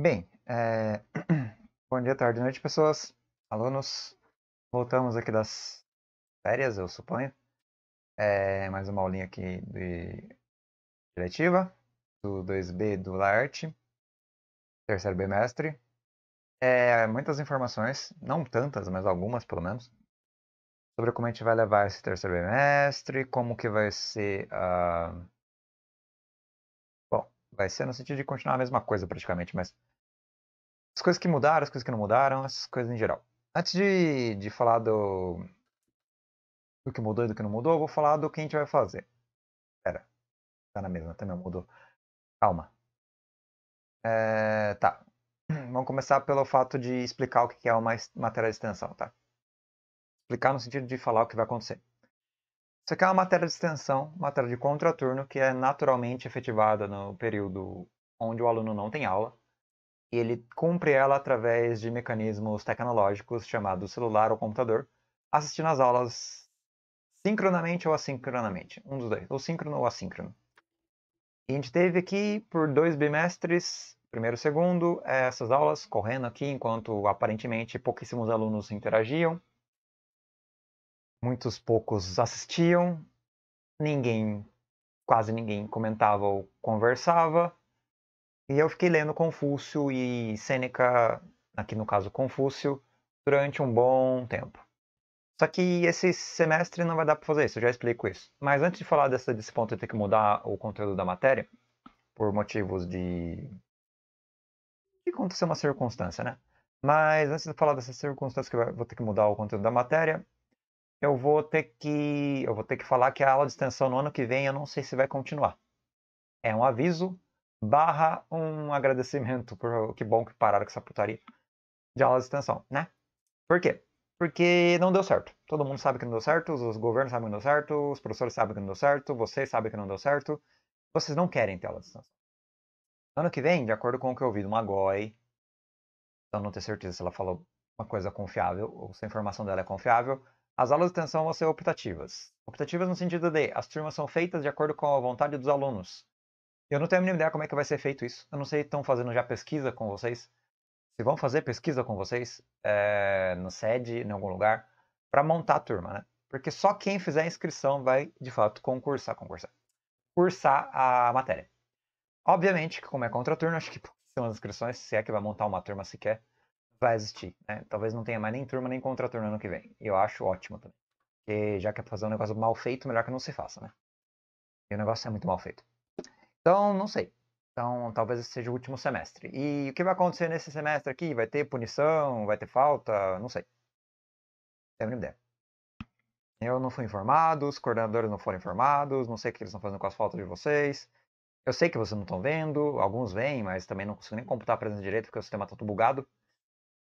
Bem, é... bom dia, tarde, noite, pessoas, alunos. Voltamos aqui das férias, eu suponho. É... Mais uma aulinha aqui de diretiva, do 2B do LART, terceiro bimestre. É... Muitas informações, não tantas, mas algumas pelo menos, sobre como a gente vai levar esse terceiro bimestre, como que vai ser a... Bom, vai ser no sentido de continuar a mesma coisa praticamente, mas as coisas que mudaram, as coisas que não mudaram, essas coisas em geral. Antes de, de falar do, do que mudou e do que não mudou, eu vou falar do que a gente vai fazer. Pera, tá na mesma, também mudou. Calma. É, tá. Vamos começar pelo fato de explicar o que é uma matéria de extensão, tá? Explicar no sentido de falar o que vai acontecer. Isso aqui é uma matéria de extensão, matéria de contraturno, que é naturalmente efetivada no período onde o aluno não tem aula e ele cumpre ela através de mecanismos tecnológicos chamados celular ou computador, assistindo às aulas sincronamente ou assincronamente, um dos dois, ou síncrono ou assíncrono. E a gente teve aqui por dois bimestres, primeiro e segundo, essas aulas correndo aqui enquanto aparentemente pouquíssimos alunos interagiam, muitos poucos assistiam, ninguém, quase ninguém comentava ou conversava e eu fiquei lendo Confúcio e Sêneca, aqui no caso Confúcio, durante um bom tempo. Só que esse semestre não vai dar para fazer isso, eu já explico isso. Mas antes de falar dessa ponto de ter que mudar o conteúdo da matéria, por motivos de. que aconteceu uma circunstância, né? Mas antes de falar dessa circunstância que eu vou ter que mudar o conteúdo da matéria, eu vou ter que eu vou ter que falar que a aula de extensão no ano que vem eu não sei se vai continuar. É um aviso, barra um agradecimento por que bom que pararam com essa putaria de aulas de extensão, né? Por quê? Porque não deu certo. Todo mundo sabe que não deu certo, os governos sabem que não deu certo, os professores sabem que não deu certo, vocês sabem que não deu certo. Vocês não querem ter aula de extensão. Ano que vem, de acordo com o que eu ouvi do Magoi, eu não tenho certeza se ela falou uma coisa confiável ou se a informação dela é confiável, as aulas de extensão vão ser optativas. Optativas no sentido de as turmas são feitas de acordo com a vontade dos alunos. Eu não tenho a mínima ideia como é que vai ser feito isso. Eu não sei, estão fazendo já pesquisa com vocês? Se vão fazer pesquisa com vocês, é, eh, no sede, em algum lugar, para montar a turma, né? Porque só quem fizer a inscrição vai, de fato, concursar, concursar. Cursar a matéria. Obviamente que, como é contra acho que são as inscrições, se é que vai montar uma turma sequer, vai existir, né? Talvez não tenha mais nem turma nem contra turno ano que vem. E eu acho ótimo também. Porque já que é fazer um negócio mal feito, melhor que não se faça, né? E o negócio é muito mal feito. Então, não sei. Então, talvez esse seja o último semestre. E o que vai acontecer nesse semestre aqui? Vai ter punição? Vai ter falta? Não sei. Não tenho ideia. Eu não fui informado, os coordenadores não foram informados, não sei o que eles estão fazendo com as faltas de vocês. Eu sei que vocês não estão vendo, alguns vêm, mas também não consigo nem computar a presença direito porque o sistema está tudo bugado.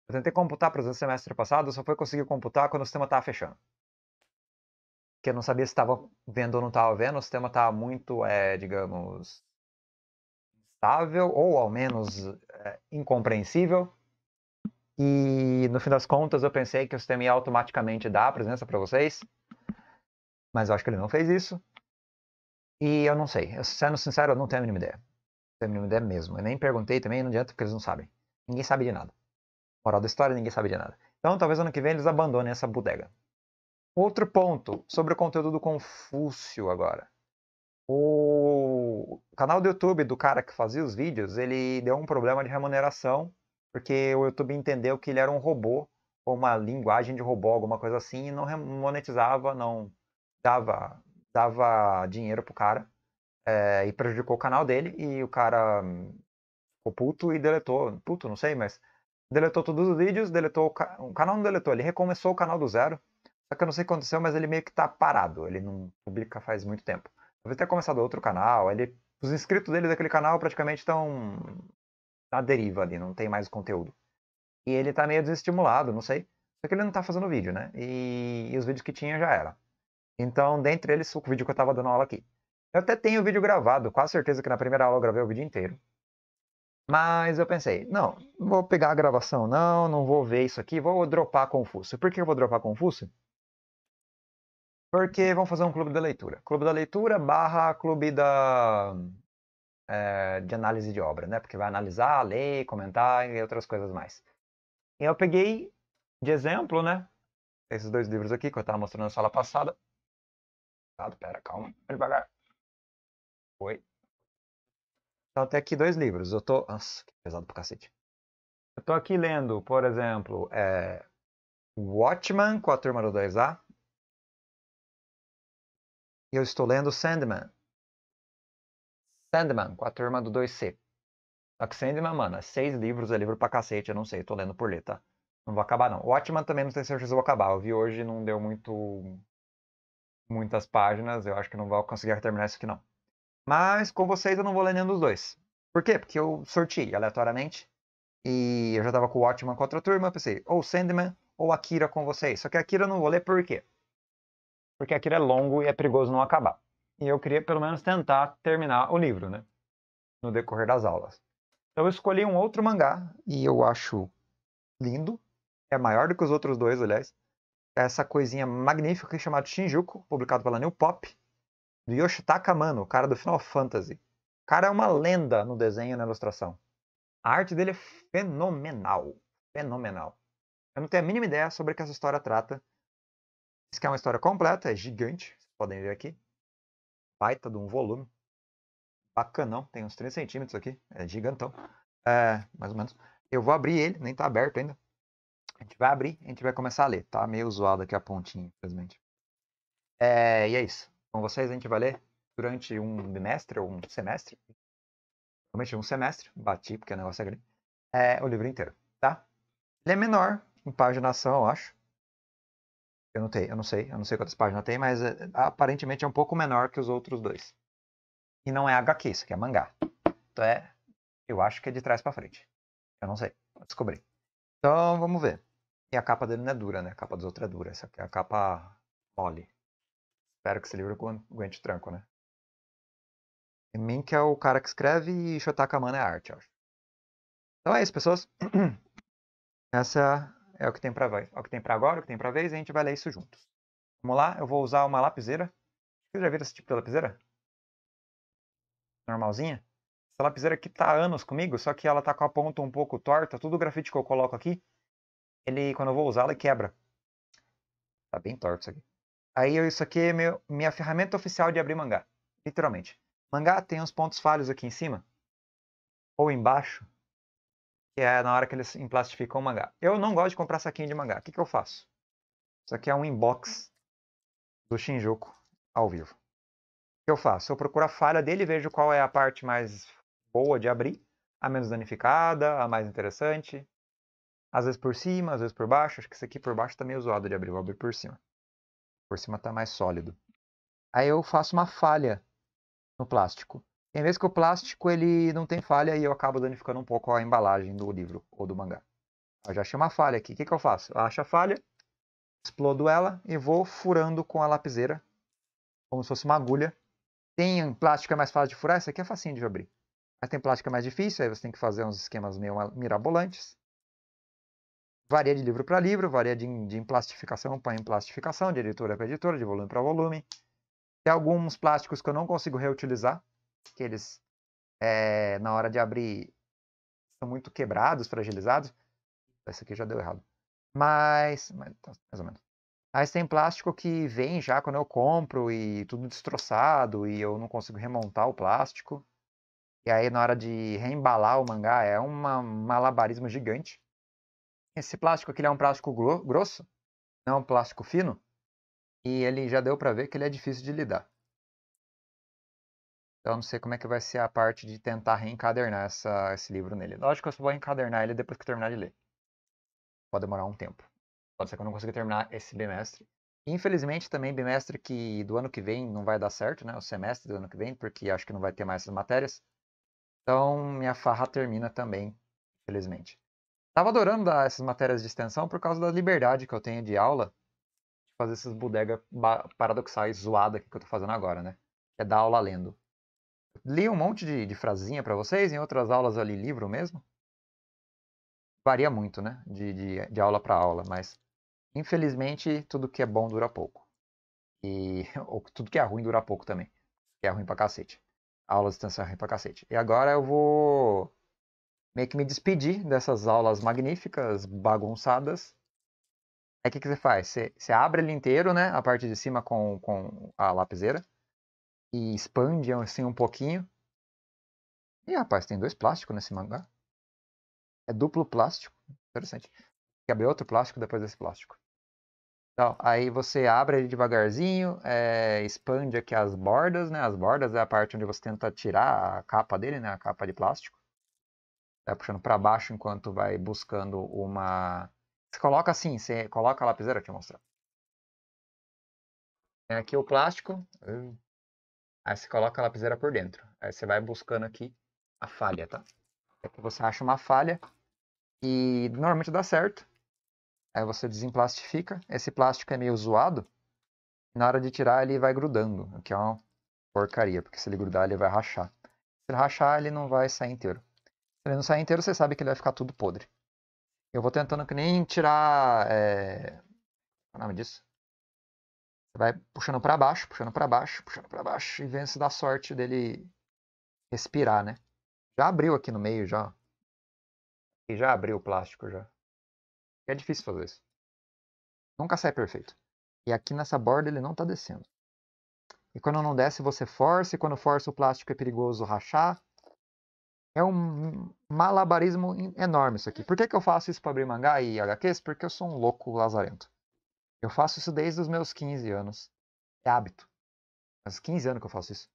Eu tentei computar a presença do semestre passado, só foi conseguir computar quando o sistema estava fechando. Porque eu não sabia se estava vendo ou não estava vendo, o sistema estava tá muito, é, digamos, estável, ou ao menos é, incompreensível. E no fim das contas, eu pensei que o sistema ia automaticamente dar a presença para vocês, mas eu acho que ele não fez isso. E eu não sei, eu, sendo sincero, eu não tenho a mínima ideia. Não tenho a mínima ideia mesmo. Eu nem perguntei também, não adianta porque eles não sabem. Ninguém sabe de nada. Moral da história, ninguém sabe de nada. Então, talvez ano que vem eles abandonem essa bodega. Outro ponto sobre o conteúdo do Confúcio agora. O canal do YouTube do cara que fazia os vídeos, ele deu um problema de remuneração, porque o YouTube entendeu que ele era um robô, ou uma linguagem de robô, alguma coisa assim, e não monetizava, não dava, dava dinheiro pro cara. É, e prejudicou o canal dele, e o cara ficou puto e deletou. Puto, não sei, mas deletou todos os vídeos, deletou o, ca... o, canal não deletou, ele recomeçou o canal do zero. Só que eu não sei o que aconteceu, mas ele meio que tá parado, ele não publica faz muito tempo talvez tenha começado outro canal, ele, os inscritos dele daquele canal praticamente estão na deriva ali, não tem mais conteúdo. E ele tá meio desestimulado, não sei. Só que ele não tá fazendo vídeo, né? E, e os vídeos que tinha já era. Então, dentre eles, o vídeo que eu tava dando aula aqui. Eu até tenho o vídeo gravado, quase certeza que na primeira aula eu gravei o vídeo inteiro. Mas eu pensei, não vou pegar a gravação, não, não vou ver isso aqui, vou dropar Confúcio. Por que eu vou dropar Confúcio? Porque vamos fazer um clube da leitura. Clube da leitura barra clube da, é, de análise de obra, né? Porque vai analisar, ler, comentar e outras coisas mais. E eu peguei de exemplo, né? Esses dois livros aqui que eu estava mostrando na sala passada. Ah, pera, calma, devagar. Oi. Então tem aqui dois livros. Eu tô. Nossa, que pesado pro cacete. Eu tô aqui lendo, por exemplo, é... Eh, Watchman com a turma do 2A e eu estou lendo Sandman. Sandman, com a turma do 2C. Só que Sandman, mano, é seis livros, é livro pra cacete, eu não sei, tô lendo por ler, tá? Não vou acabar, não. O Watchman também não tem certeza se eu vou acabar. Eu vi hoje, não deu muito. muitas páginas, eu acho que não vou conseguir terminar isso aqui, não. Mas com vocês eu não vou ler nenhum dos dois. Por quê? Porque eu sorti aleatoriamente. E eu já tava com o Watchman com outra turma, pensei, ou Sandman ou Akira com vocês. Só que Akira eu não vou ler por quê? porque aquilo é longo e é perigoso não acabar. E eu queria pelo menos tentar terminar o livro, né? No decorrer das aulas. Então eu escolhi um outro mangá e eu acho lindo. É maior do que os outros dois, aliás. É essa coisinha magnífica chamada Shinjuku, publicado pela New Pop, do Yoshitaka Mano, o cara do Final Fantasy. O cara é uma lenda no desenho e na ilustração. A arte dele é fenomenal. Fenomenal. Eu não tenho a mínima ideia sobre o que essa história trata. Isso aqui é uma história completa, é gigante, vocês podem ver aqui. Baita de um volume. Bacanão, tem uns 3 centímetros aqui, é gigantão. É, mais ou menos. Eu vou abrir ele, nem tá aberto ainda. A gente vai abrir, a gente vai começar a ler. Tá meio zoado aqui a pontinha, infelizmente. É, e é isso. Com vocês a gente vai ler durante um bimestre ou um semestre. Realmente um semestre, bati porque o negócio é grande. É, o livro inteiro, tá? Ele é menor, em paginação, eu acho. Eu não tenho, eu não sei, eu não sei quantas páginas tem, mas eh, aparentemente é um pouco menor que os outros dois. E não é HQ, isso aqui é mangá. Então é, eu acho que é de trás para frente. Eu não sei, vou descobrir. Então vamos ver. E a capa dele não é dura, né? A capa dos outros é dura. Essa aqui é a capa mole. Espero que esse livro aguente o tranco, né? E Mink é o cara que escreve e Shotaka Mano é arte, eu acho. Então é isso, pessoas. Essa é é o que tem para é o que tem para agora, é o que tem para vez, e a gente vai ler isso juntos. Vamos lá, eu vou usar uma lapiseira. Você já viu esse tipo de lapiseira? Normalzinha? Essa lapiseira aqui tá há anos comigo, só que ela tá com a ponta um pouco torta. Tudo o grafite que eu coloco aqui, ele, quando eu vou usar, ela quebra. Tá bem torto isso aqui. Aí isso aqui é meu, minha ferramenta oficial de abrir mangá, literalmente. Mangá tem uns pontos falhos aqui em cima, ou embaixo, que é na hora que eles emplastificam o mangá. Eu não gosto de comprar saquinho de mangá. O que, que eu faço? Isso aqui é um inbox do Shinjuku ao vivo. O que eu faço? Eu procuro a falha dele, vejo qual é a parte mais boa de abrir, a menos danificada, a mais interessante. Às vezes por cima, às vezes por baixo. Acho que isso aqui por baixo tá meio zoado de abrir. Vou abrir por cima. Por cima tá mais sólido. Aí eu faço uma falha no plástico. Tem vezes que o plástico ele não tem falha e eu acabo danificando um pouco a embalagem do livro ou do mangá. Eu já achei uma falha aqui. O que, que eu faço? Eu acho a falha, explodo ela e vou furando com a lapiseira, como se fosse uma agulha. Tem plástico é mais fácil de furar, essa aqui é facinho de abrir. Mas tem plástico é mais difícil, aí você tem que fazer uns esquemas meio mirabolantes. Varia de livro para livro, varia de, de emplastificação para emplastificação, de editora para editora, de volume para volume. Tem alguns plásticos que eu não consigo reutilizar, que eles, é, na hora de abrir, são muito quebrados, fragilizados. Esse aqui já deu errado. Mas, mas então, mais ou menos. Mas tem plástico que vem já quando eu compro e tudo destroçado e eu não consigo remontar o plástico. E aí na hora de reembalar o mangá é um malabarismo gigante. Esse plástico aqui é um plástico grosso, não é um plástico fino. E ele já deu para ver que ele é difícil de lidar. Então, não sei como é que vai ser a parte de tentar reencadernar essa, esse livro nele. Lógico que eu só vou reencadernar ele depois que eu terminar de ler. Pode demorar um tempo. Pode ser que eu não consiga terminar esse bimestre. Infelizmente, também bimestre que do ano que vem não vai dar certo, né? O semestre do ano que vem, porque acho que não vai ter mais essas matérias. Então, minha farra termina também, infelizmente. Tava adorando dar essas matérias de extensão por causa da liberdade que eu tenho de aula de fazer essas bodegas paradoxais zoadas que eu tô fazendo agora, né? É dar aula lendo li um monte de, de frasinha para vocês, em outras aulas ali livro mesmo. Varia muito, né? De, de, de aula para aula, mas infelizmente tudo que é bom dura pouco. E ou, tudo que é ruim dura pouco também. Que é ruim pra cacete. A aula de extensão é ruim pra cacete. E agora eu vou meio que me despedir dessas aulas magníficas, bagunçadas. Aí o que, que você faz? Você, você abre ele inteiro, né? A parte de cima com, com a lapiseira e expande assim um pouquinho. E rapaz, tem dois plásticos nesse mangá. É duplo plástico. Interessante. Tem abrir outro plástico depois desse plástico. Então, aí você abre ele devagarzinho, é, expande aqui as bordas, né? As bordas é a parte onde você tenta tirar a capa dele, né? A capa de plástico. Vai puxando para baixo enquanto vai buscando uma... Você coloca assim, você coloca a lapiseira, deixa eu mostrar. É aqui o plástico. Aí você coloca a lapiseira por dentro. Aí você vai buscando aqui a falha, tá? Aqui é você acha uma falha e normalmente dá certo. Aí você desemplastifica. Esse plástico é meio zoado. Na hora de tirar ele vai grudando, o que é uma porcaria, porque se ele grudar ele vai rachar. Se ele rachar ele não vai sair inteiro. Se ele não sair inteiro você sabe que ele vai ficar tudo podre. Eu vou tentando que nem tirar... Eh, é... O nome disso? vai puxando para baixo, puxando para baixo, puxando para baixo e vence se dá sorte dele respirar, né? Já abriu aqui no meio já. E já abriu o plástico já. É difícil fazer isso. Nunca sai perfeito. E aqui nessa borda ele não está descendo. E quando não desce, você força, e quando força o plástico é perigoso rachar. É um malabarismo enorme isso aqui. Por que, que eu faço isso para abrir mangá e HQs? Porque eu sou um louco lazarento. Eu faço isso desde os meus 15 anos. É hábito. Faz 15 anos que eu faço isso.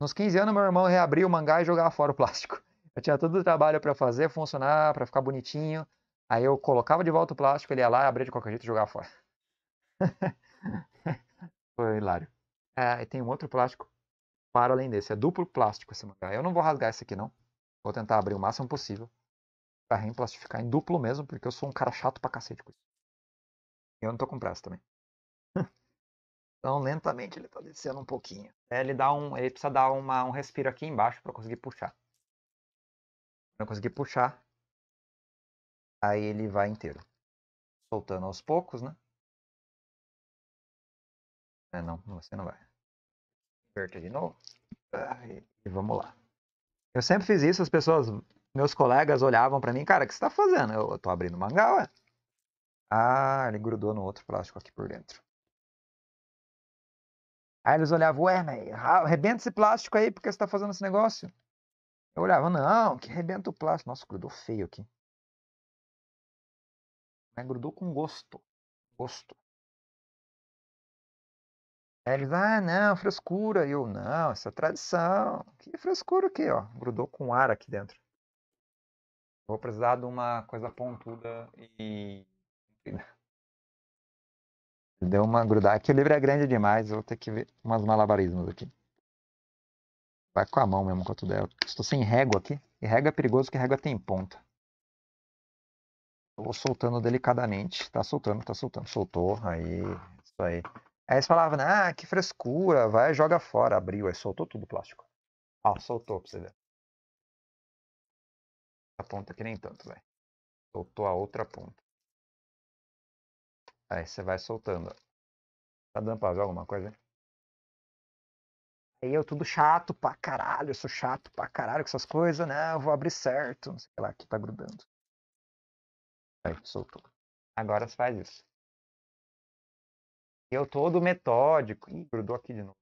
Nos 15 anos, meu irmão reabria o mangá e jogava fora o plástico. Eu tinha todo o trabalho para fazer, funcionar, para ficar bonitinho. Aí eu colocava de volta o plástico, ele ia lá, abria de qualquer jeito e jogava fora. Foi hilário. É, tem um outro plástico para além desse. É duplo plástico esse mangá. Eu não vou rasgar esse aqui, não. Vou tentar abrir o máximo possível para reemplastificar em duplo mesmo, porque eu sou um cara chato pra cacete com isso. Eu não tô com pressa também. então, lentamente ele tá descendo um pouquinho. É, ele, dá um, ele precisa dar uma, um respiro aqui embaixo para conseguir puxar. Não conseguir puxar. Aí ele vai inteiro. Soltando aos poucos, né? É, não, você não vai. Inverte de novo. E vamos lá. Eu sempre fiz isso, as pessoas, meus colegas olhavam para mim, cara, o que você tá fazendo? Eu, eu tô abrindo mangá, ué. Ah, ele grudou no outro plástico aqui por dentro. Aí eles olhavam, ué, mas arrebenta esse plástico aí, porque você tá fazendo esse negócio? Eu olhava, não, que arrebenta o plástico. Nossa, grudou feio aqui. Mas grudou com gosto. Gosto. Aí eles, ah, não, frescura. E eu, não, essa é tradição. Que frescura aqui, ó. Grudou com ar aqui dentro. Vou precisar de uma coisa pontuda e Deu uma grudada. Aqui o livro é grande demais, vou ter que ver umas malabarismos aqui. Vai com a mão mesmo com der. Eu estou sem régua aqui. E régua é perigoso porque régua tem ponta. Eu vou soltando delicadamente. Tá soltando, tá soltando. Soltou. Aí, isso aí. Aí falava falavam, né, ah, que frescura, vai, joga fora. Abriu, aí soltou tudo o plástico. Ó, soltou pra você ver. A ponta que nem tanto, velho. Soltou a outra ponta. Aí você vai soltando. Tá dando pra ver alguma coisa? Aí eu tudo chato pra caralho, eu sou chato pra caralho com essas coisas, né? Eu vou abrir certo, não sei lá, aqui tá grudando. Aí, soltou. Agora você faz isso. Eu todo metódico. Ih, grudou aqui de novo.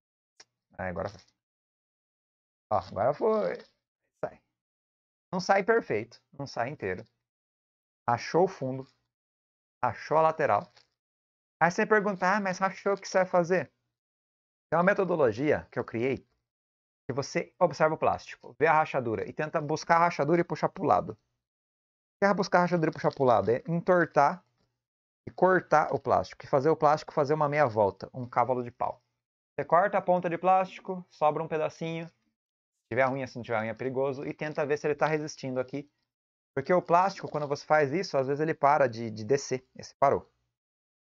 Aí, agora foi. Ó, agora foi. Sai. Não sai perfeito, não sai inteiro. Achou o fundo, achou a lateral. Aí você pergunta, ah, mas rachou o que você vai fazer? Tem uma metodologia que eu criei que você observa o plástico, vê a rachadura e tenta buscar a rachadura e puxar para o lado. O que é buscar a rachadura e puxar para o lado? É entortar e cortar o plástico, e fazer o plástico fazer uma meia volta, um cavalo de pau. Você corta a ponta de plástico, sobra um pedacinho. Se tiver ruim, se não tiver ruim é perigoso. E tenta ver se ele está resistindo aqui. Porque o plástico, quando você faz isso, às vezes ele para de, de descer. Esse parou.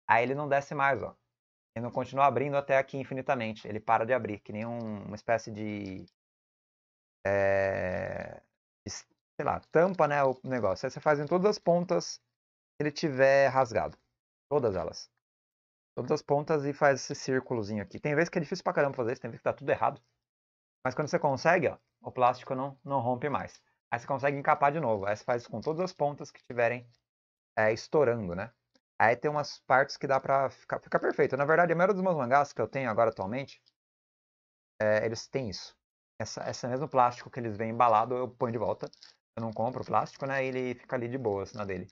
Aí ele não desce mais, ó. Ele não continua abrindo até aqui infinitamente. Ele para de abrir, que nem um, uma espécie de. É, sei lá, tampa, né? O negócio. Aí você faz em todas as pontas que ele tiver rasgado. Todas elas. Todas as pontas e faz esse círculozinho aqui. Tem vezes que é difícil pra caramba fazer isso, tem vezes que tá tudo errado. Mas quando você consegue, ó, o plástico não, não rompe mais. Aí você consegue encapar de novo. Aí você faz isso com todas as pontas que tiverem é, estourando, né? Aí tem umas partes que dá pra ficar, ficar perfeito. Na verdade, a maioria dos meus mangás que eu tenho agora atualmente, é, eles têm isso. Essa, esse mesmo plástico que eles vêm embalado, eu ponho de volta. Eu não compro o plástico, né? E ele fica ali de boa, assim, na dele.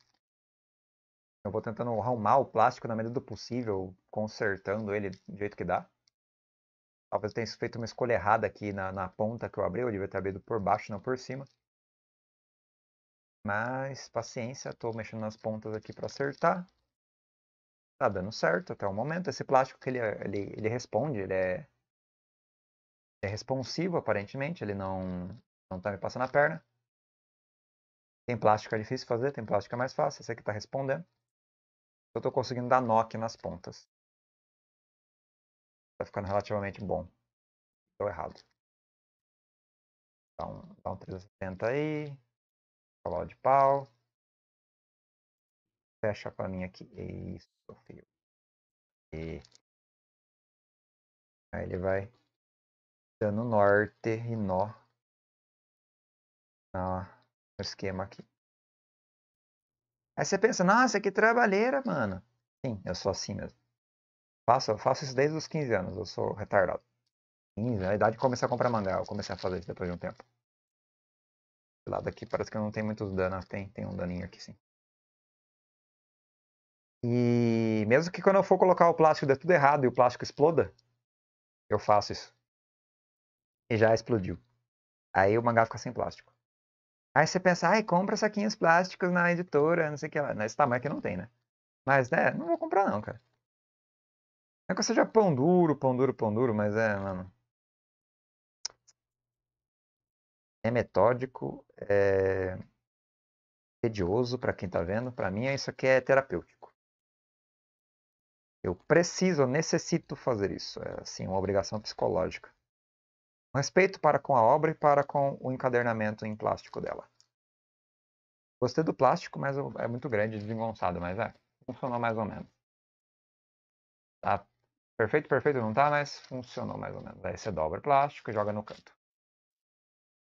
Eu vou tentando arrumar o plástico na medida do possível, consertando ele do jeito que dá. Talvez eu tenha feito uma escolha errada aqui na, na ponta que eu abri, eu devia ter abrido por baixo, não por cima. Mas paciência, estou mexendo nas pontas aqui para acertar. Tá dando certo até o momento. Esse plástico que ele, ele, ele responde, ele é, é responsivo aparentemente, ele não, não tá me passando a perna. Tem plástico é difícil de fazer, tem plástico é mais fácil, esse aqui tá respondendo. Eu tô conseguindo dar knock nas pontas. Tá ficando relativamente bom. Estou errado. Dá um, dá um 360 aí. Colo de pau. Fecha com a minha aqui. Isso. E... Eh Aí ele vai dando norte e nó no esquema aqui. Aí você pensa, nossa, que trabalheira, mano. Sim, eu sou assim mesmo. Faço, faço isso desde os 15 anos, eu sou retardado. 15, a idade começar a comprar mangá, eu comecei a fazer isso depois de um tempo. Do lado aqui parece que não tem muitos danos, tem, tem um daninho aqui sim. E mesmo que quando eu for colocar o plástico dê tudo errado e o plástico exploda, eu faço isso. E já explodiu. Aí o mangá fica sem plástico. Aí você pensa, ai, compra saquinhos plásticos na editora, não sei o que lá. Nesse tamanho que não tem, né? Mas, né, não vou comprar não, cara. Não é que eu seja pão duro, pão duro, pão duro, mas é, mano. É metódico, é tedioso para quem tá vendo. Para mim, isso aqui é terapêutico. Eu preciso, eu necessito fazer isso. É assim, uma obrigação psicológica. Respeito para com a obra e para com o encadernamento em plástico dela. Gostei do plástico, mas é muito grande, desengonçado, mas é. Funcionou mais ou menos. Tá perfeito, perfeito não tá, mas funcionou mais ou menos. Aí você dobra o plástico e joga no canto.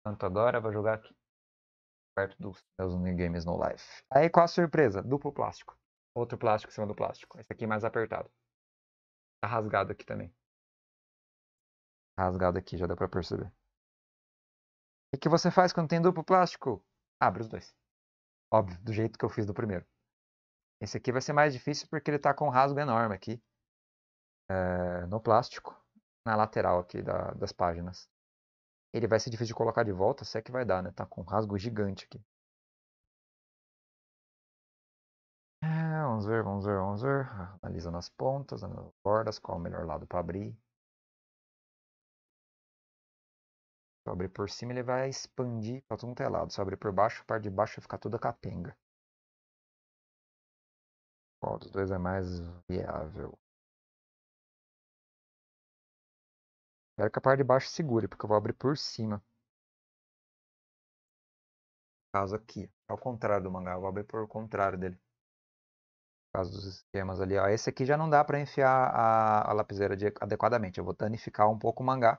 Tanto adora, vou jogar aqui. Perto dos meus games no live. Aí qual a surpresa? Duplo plástico. Outro plástico em cima do plástico. Esse aqui é mais apertado. Tá rasgado aqui também. Rasgado aqui, já dá pra perceber. O que você faz quando tem duplo plástico? Abre os dois. Óbvio, do jeito que eu fiz do primeiro. Esse aqui vai ser mais difícil porque ele tá com um rasgo enorme aqui. É, no plástico. Na lateral aqui da, das páginas. Ele vai ser difícil de colocar de volta, se é que vai dar, né? Tá com um rasgo gigante aqui. Vamos ver, vamos ver, vamos ver. Analisa nas pontas, nas bordas, qual é o melhor lado para abrir. Se eu abrir por cima, ele vai expandir para todo mundo é lado. Se eu abrir por baixo, a parte de baixo vai ficar toda capenga. Qual dos dois é mais viável? Espero que a parte de baixo segure, porque eu vou abrir por cima. Caso aqui, ao contrário do mangá, eu vou abrir por contrário dele causa dos esquemas ali. Ó. Esse aqui já não dá para enfiar a, a lapiseira de, adequadamente. Eu vou danificar um pouco o mangá.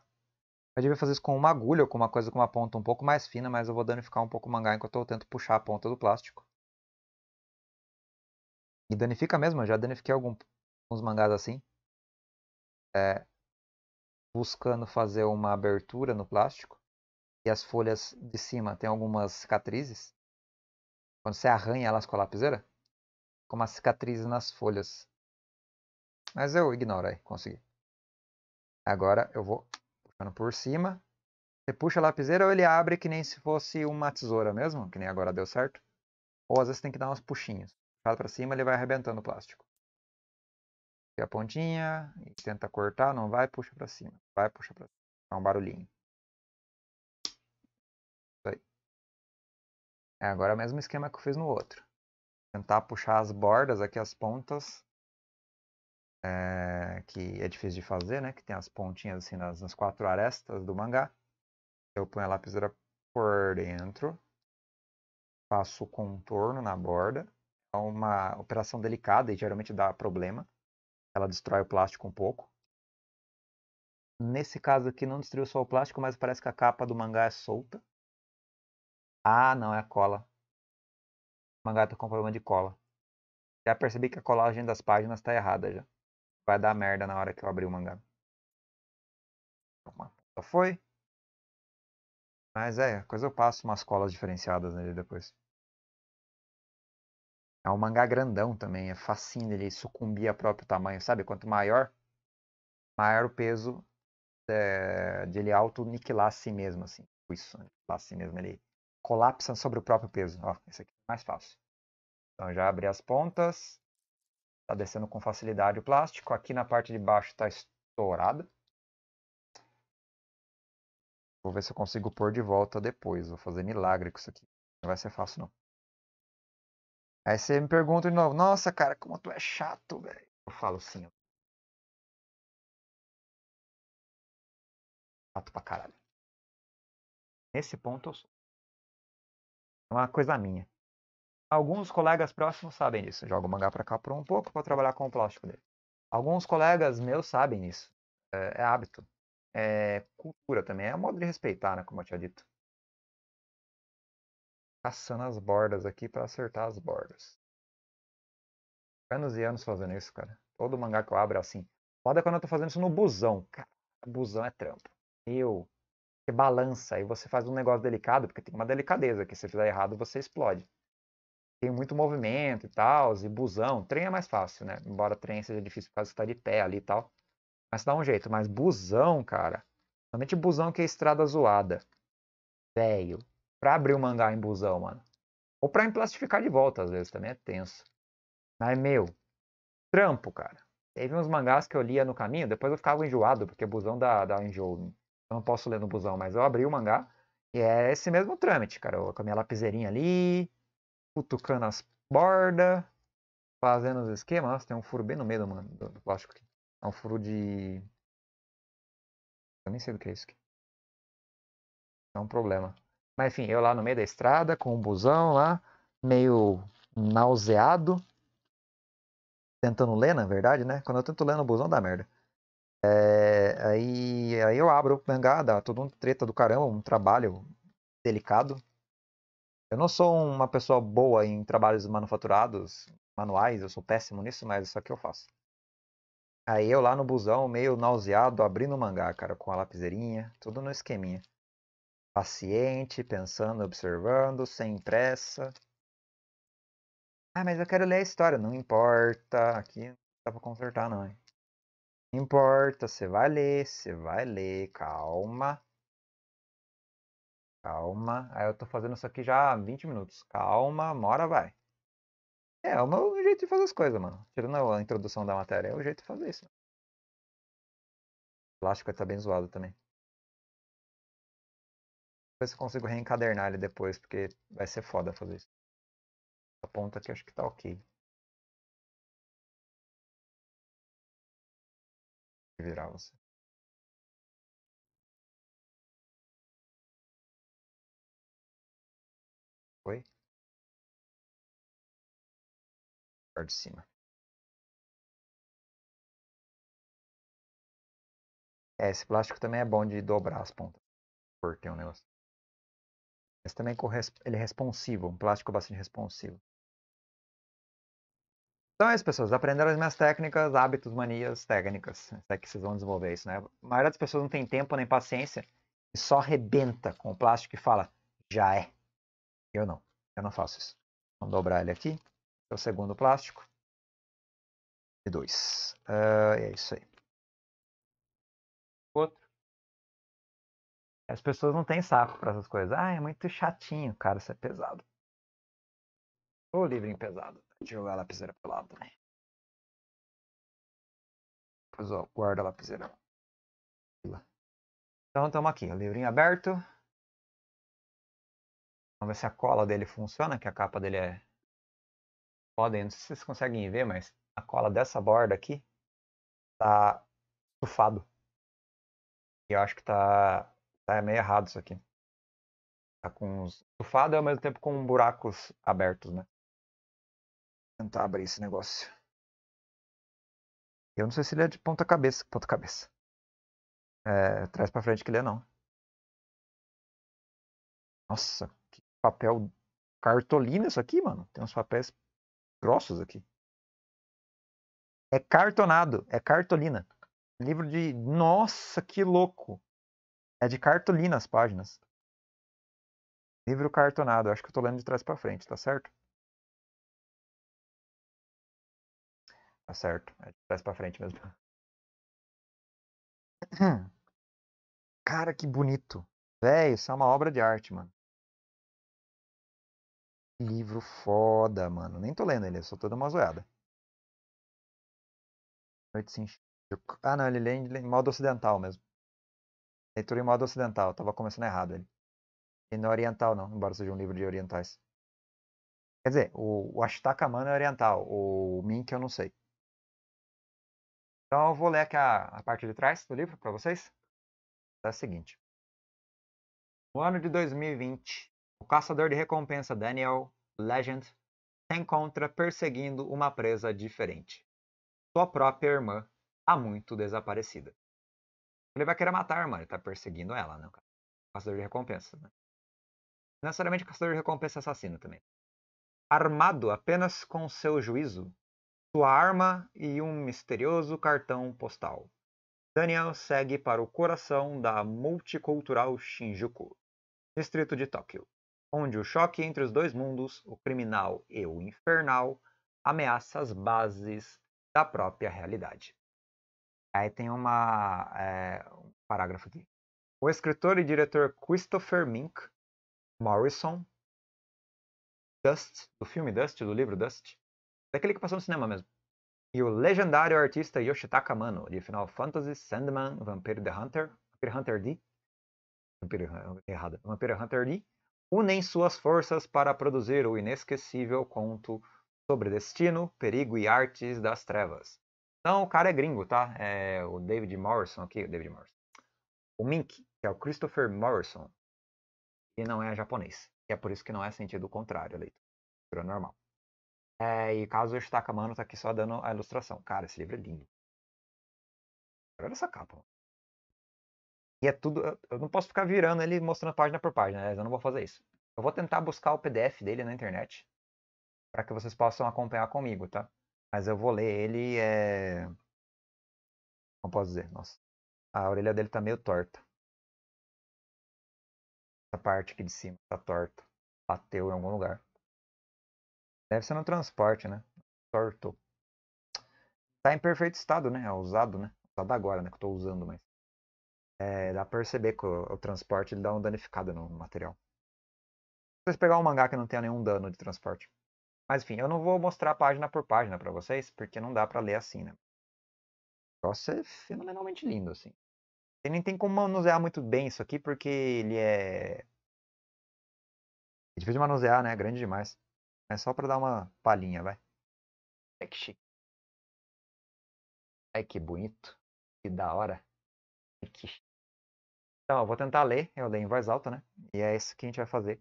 Eu devia fazer isso com uma agulha ou com uma coisa com uma ponta um pouco mais fina, mas eu vou danificar um pouco o mangá enquanto eu tento puxar a ponta do plástico. E danifica mesmo, eu já danifiquei algum, alguns mangás assim. É, buscando fazer uma abertura no plástico. E as folhas de cima tem algumas cicatrizes. Quando você arranha elas com a lapiseira, com uma cicatriz nas folhas. Mas eu ignoro aí, consegui. Agora eu vou puxando por cima. Você puxa a lapiseira ou ele abre que nem se fosse uma tesoura mesmo, que nem agora deu certo. Ou às vezes tem que dar umas puxinhas. Puxado para cima ele vai arrebentando o plástico. Tira a pontinha e tenta cortar, não vai, puxa para cima. Vai, puxa para cima. Dá é um barulhinho. Isso aí. É agora o mesmo esquema que eu fiz no outro tentar puxar as bordas aqui, as pontas, é, que é difícil de fazer, né? Que tem as pontinhas assim nas, nas quatro arestas do mangá. Eu ponho a lapiseira por dentro, faço o contorno na borda. É uma operação delicada e geralmente dá problema. Ela destrói o plástico um pouco. Nesse caso aqui não destruiu só o plástico, mas parece que a capa do mangá é solta. Ah, não, é a cola. Uma gata tá com problema de cola. Já percebi que a colagem das páginas tá errada já. Vai dar merda na hora que eu abrir o mangá. Só foi. Mas é, coisa eu passo umas colas diferenciadas nele depois. É um mangá grandão também, é facinho ele sucumbir ao próprio tamanho, sabe? Quanto maior, maior o peso é, de ele auto niquilar a si mesmo, assim. Isso, aniquilar a si mesmo, ele colapsam sobre o próprio peso. Ó, esse aqui é mais fácil. Então já abri as pontas. Está descendo com facilidade o plástico. Aqui na parte de baixo está estourado. Vou ver se eu consigo pôr de volta depois. Vou fazer milagre com isso aqui. Não vai ser fácil, não. Aí você me pergunta de novo. Nossa, cara, como tu é chato, velho. Eu falo sim. Chato pra caralho. Nesse ponto eu sou. É uma coisa minha. Alguns colegas próximos sabem disso. Joga o mangá pra cá por um pouco para trabalhar com o plástico dele. Alguns colegas meus sabem disso. É, é hábito. É cultura também. É um modo de respeitar, né? Como eu tinha dito. Caçando as bordas aqui para acertar as bordas. Anos e anos fazendo isso, cara. Todo mangá que eu abro é assim. Foda quando eu tô fazendo isso no busão. Cara, busão é trampo. Eu que balança e você faz um negócio delicado, porque tem uma delicadeza que se fizer errado você explode. Tem muito movimento e tal, e busão. Trem é mais fácil, né? Embora trem seja difícil por causa de estar de pé ali e tal. Mas dá um jeito. Mas busão, cara. Somente busão que é estrada zoada. Velho. Pra abrir o um mangá em busão, mano. Ou pra emplastificar de volta, às vezes, também é tenso. Mas, meu. Trampo, cara. Teve uns mangás que eu lia no caminho, depois eu ficava enjoado, porque busão dá, dá enjoo né? Eu não posso ler no busão, mas eu abri o mangá e é esse mesmo trâmite, cara. Eu, com a minha lapiseirinha ali, cutucando as bordas, fazendo os esquemas. Nossa, tem um furo bem no meio do, do, do plástico aqui. É um furo de. Eu nem sei do que é isso aqui. É um problema. Mas enfim, eu lá no meio da estrada, com o um busão lá, meio nauseado. Tentando ler, na verdade, né? Quando eu tento ler no busão, dá merda. É, aí, aí eu abro o mangá, dá toda um treta do caramba, um trabalho delicado. Eu não sou uma pessoa boa em trabalhos manufaturados, manuais, eu sou péssimo nisso, mas isso aqui eu faço. Aí eu lá no busão, meio nauseado, abrindo o mangá, cara, com a lapiseirinha, tudo no esqueminha. Paciente, pensando, observando, sem pressa. Ah, mas eu quero ler a história. Não importa, aqui não dá pra consertar não, hein? importa, você vai ler, você vai ler, calma. Calma. Aí eu tô fazendo isso aqui já há 20 minutos. Calma, mora, vai. É, é o meu jeito de fazer as coisas, mano. Tirando a introdução da matéria, é o jeito de fazer isso. O plástico é, tá bem zoado também. Vou ver se eu consigo reencadernar ele depois, porque vai ser foda fazer isso. A ponta aqui acho que tá ok. virar você. Oi? Parte de cima. É, esse plástico também é bom de dobrar as pontas. Porque é um negócio. Esse também ele é responsivo, um plástico bastante responsivo. Então é isso, pessoas. Aprenderam as minhas técnicas, hábitos, manias, técnicas. Até que vocês vão desenvolver isso, né? A maioria das pessoas não tem tempo nem paciência e só rebenta com o plástico e fala, já é. Eu não. Eu não faço isso. Vamos dobrar ele aqui. É o segundo plástico. E dois. Uh, é isso aí. Outro. As pessoas não têm saco para essas coisas. Ah, é muito chatinho, cara, isso é pesado. livro livrinho pesado jogar a lapiseira pro lado. ó, guarda a lapiseira. Então estamos aqui, o livrinho aberto. Vamos ver se a cola dele funciona, que a capa dele é. Podem, não sei se vocês conseguem ver, mas a cola dessa borda aqui tá estufado. E eu acho que tá, tá meio errado isso aqui. Tá com uns estufados e ao mesmo tempo com buracos abertos, né? tentar abrir esse negócio. Eu não sei se ele é de ponta cabeça. Ponta cabeça. É, traz pra frente que ele é não. Nossa, que papel cartolina isso aqui, mano. Tem uns papéis grossos aqui. É cartonado, é cartolina. Livro de. Nossa, que louco! É de cartolina as páginas. Livro cartonado, acho que eu tô lendo de trás para frente, tá certo? Tá certo. É de trás pra frente mesmo. Hum. Cara, que bonito. Véi, isso é uma obra de arte, mano. livro foda, mano. Nem tô lendo ele, eu só tô dando uma zoada. Noite sem Ah, não, ele lê em modo ocidental mesmo. Leitura em modo ocidental, tava começando errado ele. Ele não é oriental, não, embora seja um livro de orientais. Quer dizer, o, o Ashitaka Mano é oriental, o Mink eu não sei. Então eu vou ler aqui a, a parte de trás do livro para vocês. É a seguinte. No ano de 2020, o caçador de recompensa Daniel Legend se encontra perseguindo uma presa diferente. Sua própria irmã, há muito desaparecida. Ele vai querer matar a irmã, ele tá perseguindo ela, né? caçador de recompensa, né? Não necessariamente o caçador de recompensa assassino também. Armado apenas com seu juízo, sua arma e um misterioso cartão postal. Daniel segue para o coração da multicultural Shinjuku, distrito de Tóquio, onde o choque entre os dois mundos, o criminal e o infernal, ameaça as bases da própria realidade. Aí tem uma, é, um parágrafo aqui. O escritor e diretor Christopher Mink Morrison, Dust, do filme Dust, do livro Dust, Daquele que passou no cinema mesmo. E o legendário artista Yoshitaka Amano, de Final Fantasy, Sandman, Vampire the Hunter, Vampire Hunter D, Vampire, é, errado, Vampire Hunter D, unem suas forças para produzir o inesquecível conto sobre destino, perigo e artes das trevas. Então, o cara é gringo, tá? É o David Morrison aqui, o David Morrison. O Mink, que é o Christopher Morrison, e não é japonês. E é por isso que não é sentido contrário, leitura normal. É, e caso eu estaca, mano, tá aqui só dando a ilustração. Cara, esse livro é lindo. Olha essa capa. E é tudo. Eu não posso ficar virando ele mostrando página por página, né? Eu não vou fazer isso. Eu vou tentar buscar o PDF dele na internet. para que vocês possam acompanhar comigo, tá? Mas eu vou ler ele. É... Não posso dizer. Nossa. A orelha dele tá meio torta. Essa parte aqui de cima tá torta. Bateu em algum lugar. Deve ser no transporte, né? Torto. Tá em perfeito estado, né? É usado, né? Usado agora, né? Que eu tô usando, mas. É, dá pra perceber que o, o transporte ele dá um danificado no material. Vocês pegar um mangá que não tenha nenhum dano de transporte. Mas enfim, eu não vou mostrar página por página para vocês, porque não dá para ler assim, né? O negócio é fenomenalmente lindo, assim. E nem tem como manusear muito bem isso aqui, porque ele é. É difícil de manusear, né? É grande demais. É só pra dar uma palhinha, vai. É que chique. Ai, que bonito. Que da hora. que Então, eu vou tentar ler. Eu leio em voz alta, né? E é isso que a gente vai fazer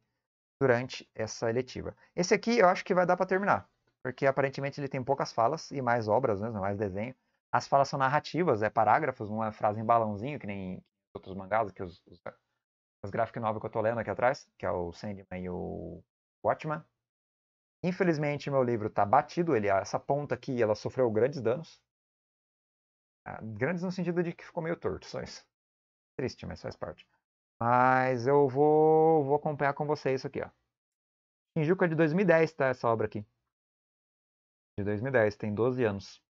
durante essa eletiva. Esse aqui eu acho que vai dar para terminar. Porque aparentemente ele tem poucas falas e mais obras, né? Mais desenho. As falas são narrativas, é parágrafos, não é frase em balãozinho, que nem outros mangás, que os, os, as graphic novel que eu tô lendo aqui atrás, que é o Sandman e o Watchman. Infelizmente, meu livro está batido. Ele, essa ponta aqui ela sofreu grandes danos. Ah, grandes no sentido de que ficou meio torto, só isso. Triste, mas faz parte. Mas eu vou, vou acompanhar com vocês isso aqui. Ó. Shinjuku é de 2010, tá? Essa obra aqui. De 2010, tem 12 anos.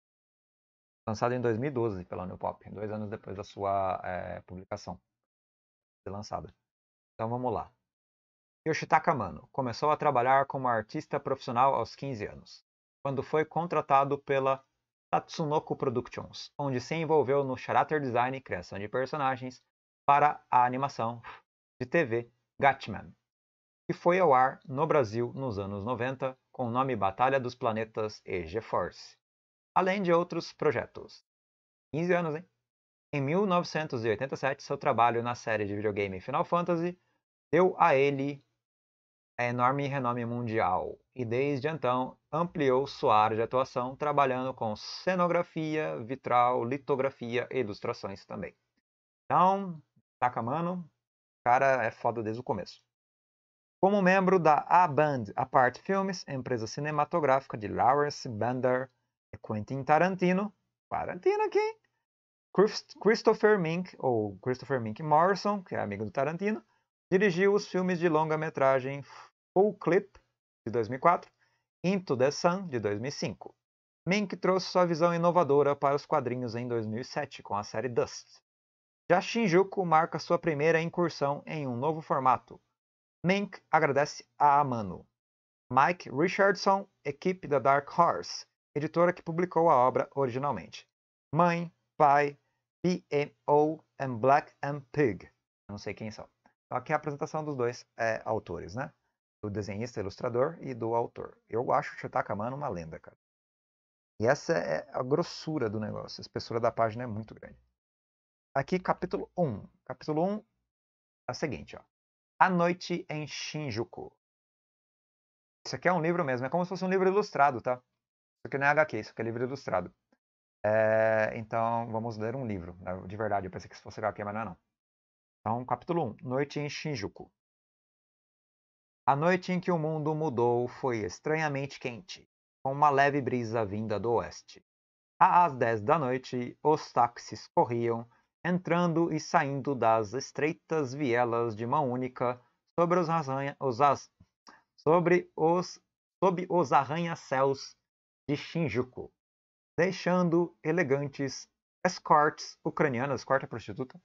Lançado em 2012 pela New Pop, dois anos depois da sua é, publicação. Ser lançada. Então vamos lá. Yoshitaka Mano começou a trabalhar como artista profissional aos 15 anos, quando foi contratado pela Tatsunoko Productions, onde se envolveu no character design e criação de personagens para a animação de TV Gatman, que foi ao ar no Brasil nos anos 90 com o nome Batalha dos Planetas e GeForce, além de outros projetos. 15 anos, hein? Em 1987, seu trabalho na série de videogame Final Fantasy deu a ele a enorme renome mundial e desde então ampliou sua área de atuação trabalhando com cenografia, vitral, litografia e ilustrações também. Então, taca mano, o cara é foda desde o começo. Como membro da A-Band Apart Films, empresa cinematográfica de Lawrence Bender e Quentin Tarantino, Tarantino aqui, Christopher Mink, ou Christopher Mink Morrison, que é amigo do Tarantino, dirigiu os filmes de longa-metragem Full Clip, de 2004, Into the Sun, de 2005. Mink trouxe sua visão inovadora para os quadrinhos em 2007 com a série Dust. Já Shinjuku marca sua primeira incursão em um novo formato. Mink agradece a Amano. Mike Richardson, equipe da Dark Horse, editora que publicou a obra originalmente. Mãe, Pai, PMO and Black and Pig. não sei quem são. Então aqui é a apresentação dos dois é, autores, né? do desenhista ilustrador e do autor. Eu acho o Shotaka Mano uma lenda, cara. E essa é a grossura do negócio, a espessura da página é muito grande. Aqui, capítulo 1. Capítulo 1 é o seguinte, ó. A Noite em Shinjuku. Isso aqui é um livro mesmo, é como se fosse um livro ilustrado, tá? Isso aqui não é HQ, isso aqui é livro ilustrado. É, então, vamos ler um livro, de verdade, eu pensei que isso fosse HQ, mas não é não. Então, capítulo 1, Noite em Shinjuku. A noite em que o mundo mudou foi estranhamente quente, com uma leve brisa vinda do oeste. Às dez da noite, os táxis corriam, entrando e saindo das estreitas vielas de mão única sobre os, arranha, os as, sobre os, sob os arranha-céus de Shinjuku, deixando elegantes escorts ucranianas, corta prostituta,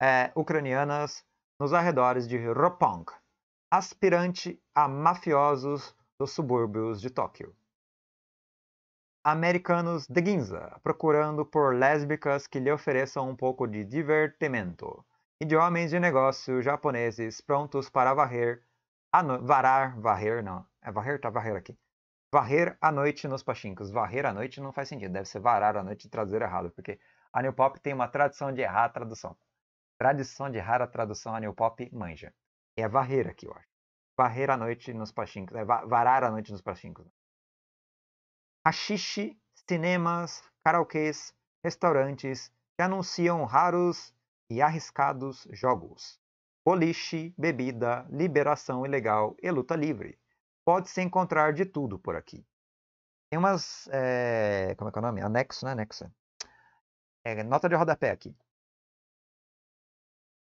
é, ucranianas nos arredores de Roppongi aspirante a mafiosos dos subúrbios de Tóquio. Americanos de Ginza, procurando por lésbicas que lhe ofereçam um pouco de divertimento, e de homens de negócio japoneses prontos para varrer, a no... varar, varrer não, é varrer, tá varrer aqui. Varrer a noite nos pachincos. Varrer a noite não faz sentido, deve ser varar a noite e traduzir errado, porque a New Pop tem uma tradição de errar a tradução. Tradição de errar a tradução, a New Pop manja. É a varrer aqui, eu acho. Varrer a noite nos pachincos. É varar a noite nos pachincos. Né? Hashishi, cinemas, karaokês, restaurantes que anunciam raros e arriscados jogos. Boliche, bebida, liberação ilegal e luta livre. Pode-se encontrar de tudo por aqui. Tem umas. É... como é que é o nome? Anexo, né? Anexo. É, nota de rodapé aqui.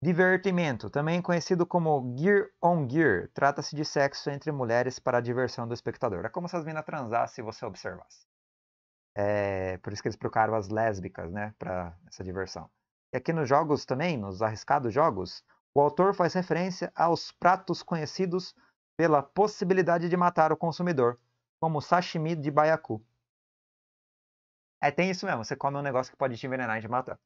Divertimento, também conhecido como Gear on Gear, trata-se de sexo entre mulheres para a diversão do espectador. É como se as minas transassem se você observasse. É, por isso que eles procuraram as lésbicas, né, para essa diversão. E aqui nos jogos também, nos arriscados jogos, o autor faz referência aos pratos conhecidos pela possibilidade de matar o consumidor, como sashimi de baiacu. É, tem isso mesmo, você come um negócio que pode te envenenar e te matar.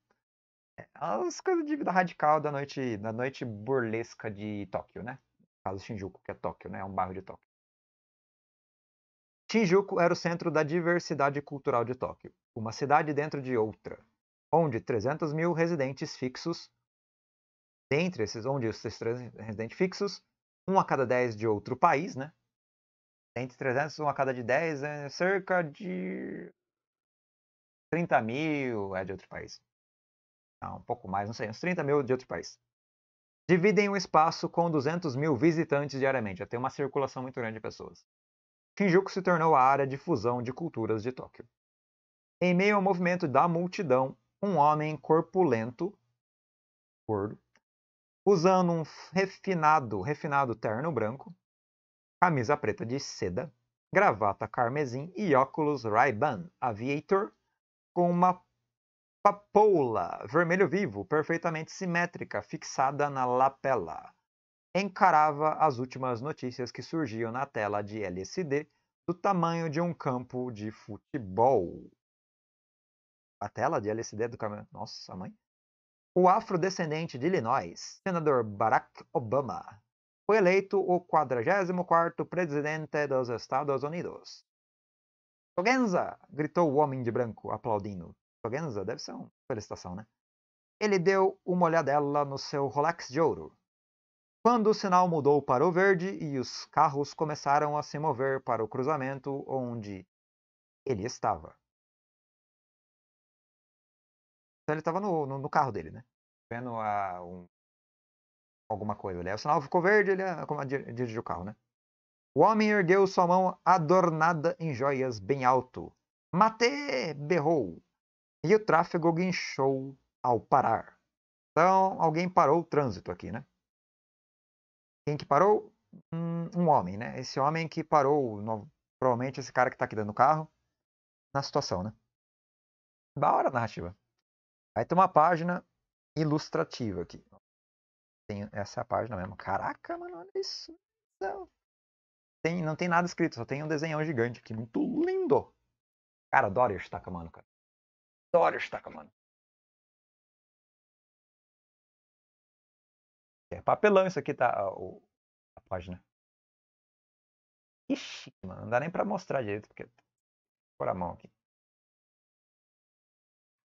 As coisas de vida radical da noite, da noite burlesca de Tóquio, né? No caso Shinjuku, que é Tóquio, né? É um bairro de Tóquio. Shinjuku era o centro da diversidade cultural de Tóquio, uma cidade dentro de outra, onde 300 mil residentes fixos, dentre esses, onde esses residentes fixos, um a cada 10 de outro país, né? Entre 300, um a cada de 10 é cerca de 30 mil é de outro país. Ah, um pouco mais, não sei, uns 30 mil de outro país. Dividem o espaço com 200 mil visitantes diariamente, já tem uma circulação muito grande de pessoas. Shinjuku se tornou a área de fusão de culturas de Tóquio. Em meio ao movimento da multidão, um homem corpulento, gordo, usando um refinado, refinado terno branco, camisa preta de seda, gravata carmesim e óculos Ray-Ban Aviator com uma Papoula, vermelho vivo, perfeitamente simétrica, fixada na lapela. Encarava as últimas notícias que surgiam na tela de LSD do tamanho de um campo de futebol. A tela de LSD do caminhão. Nossa, mãe. O afrodescendente de Illinois, senador Barack Obama, foi eleito o 44º presidente dos Estados Unidos. Togenza! gritou o homem de branco, aplaudindo. Paganza, deve ser uma felicitação, né? Ele deu uma olhadela no seu Rolex de ouro. Quando o sinal mudou para o verde e os carros começaram a se mover para o cruzamento onde ele estava. Então ele estava no, no, no, carro dele, né? Vendo a, um, alguma coisa ali. O sinal ficou verde, ele ah, dirigiu o carro, né? O homem ergueu sua mão adornada em joias bem alto. Mate! berrou. E o tráfego guinchou ao parar. Então, alguém parou o trânsito aqui, né? Quem que parou? Hum, um, homem, né? Esse homem que parou, provavelmente esse cara que está aqui dando carro, na situação, né? Da hora a narrativa. Aí tem uma página ilustrativa aqui. Tem essa é página mesmo. Caraca, mano, olha isso. Não tem, não tem nada escrito, só tem um desenhão gigante aqui. Muito lindo. Cara, adoro Yoshitaka, mano, cara. Daughterstuck, tá mano. É papelão isso aqui, tá? A, a página. Ixi, mano, não dá nem pra mostrar direito, porque. Por a mão aqui.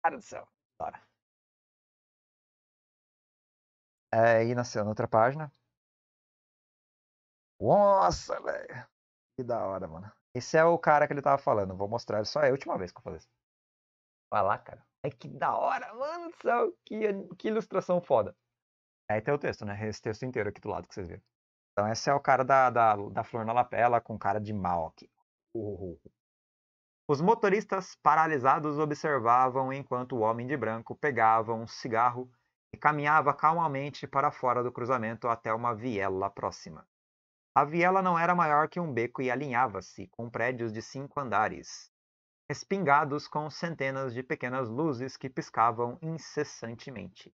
Cara do céu. Bora. É, aí nasceu na outra página. Nossa, velho. Que da hora, mano. Esse é o cara que ele tava falando. Vou mostrar só é a última vez que eu falei fazer isso. Olha lá, cara. Ai, que da hora, mano do céu. Que, que ilustração foda. Aí tem o texto, né? Esse texto inteiro aqui do lado que vocês viram. Então esse é o cara da, da, da flor na lapela com cara de mal aqui. Os motoristas paralisados observavam enquanto o homem de branco pegava um cigarro e caminhava calmamente para fora do cruzamento até uma viela próxima. A viela não era maior que um beco e alinhava-se com prédios de cinco andares respingados com centenas de pequenas luzes que piscavam incessantemente.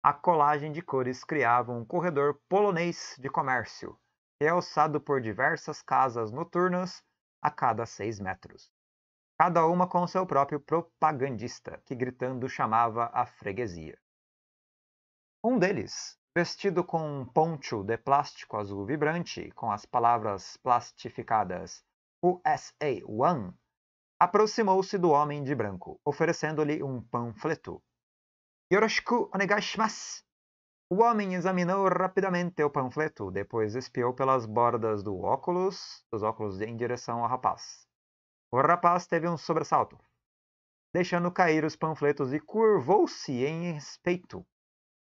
A colagem de cores criava um corredor polonês de comércio, realçado é por diversas casas noturnas a cada seis metros. Cada uma com seu próprio propagandista, que gritando chamava a freguesia. Um deles, vestido com um poncho de plástico azul vibrante, com as palavras plastificadas USA One aproximou-se do homem de branco, oferecendo-lhe um panfleto. Yoroshiku onegashimasu! O homem examinou rapidamente o panfleto, depois espiou pelas bordas do óculos, dos óculos em direção ao rapaz. O rapaz teve um sobressalto, deixando cair os panfletos e curvou-se em respeito.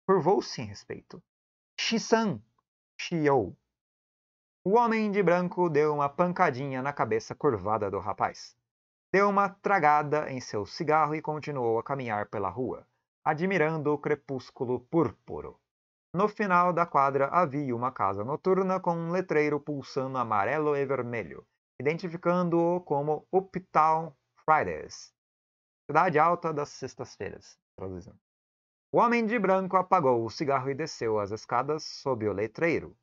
Curvou-se em respeito. Shisan chiou. O homem de branco deu uma pancadinha na cabeça curvada do rapaz. Deu uma tragada em seu cigarro e continuou a caminhar pela rua, admirando o crepúsculo púrpuro. No final da quadra havia uma casa noturna com um letreiro pulsando amarelo e vermelho, identificando-o como Uptown Fridays Cidade Alta das Sextas-Feiras. O homem de branco apagou o cigarro e desceu as escadas sob o letreiro.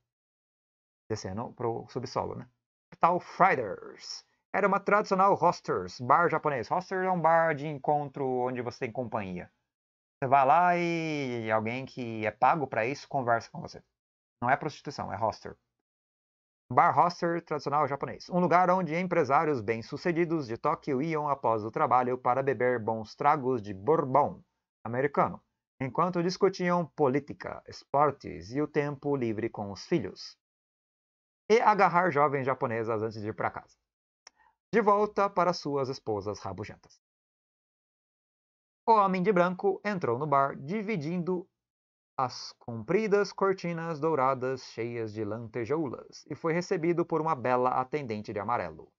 Descendo para o subsolo, né? Uptown Fridays era uma tradicional hosters, bar japonês. Hosters é um bar de encontro onde você tem companhia. Você vai lá e alguém que é pago para isso conversa com você. Não é prostituição, é hoster. Bar hoster tradicional japonês. Um lugar onde empresários bem-sucedidos de Tóquio iam após o trabalho para beber bons tragos de bourbon americano, enquanto discutiam política, esportes e o tempo livre com os filhos. E agarrar jovens japonesas antes de ir para casa de volta para suas esposas rabugentas. O homem de branco entrou no bar, dividindo as compridas cortinas douradas cheias de lantejoulas, e foi recebido por uma bela atendente de amarelo.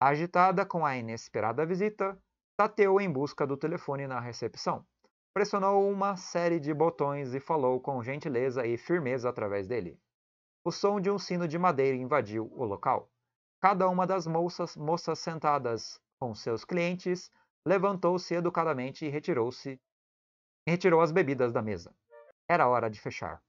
Agitada com a inesperada visita, tateou em busca do telefone na recepção. Pressionou uma série de botões e falou com gentileza e firmeza através dele. O som de um sino de madeira invadiu o local cada uma das moças, moças sentadas com seus clientes levantou-se educadamente e retirou-se retirou as bebidas da mesa. Era hora de fechar.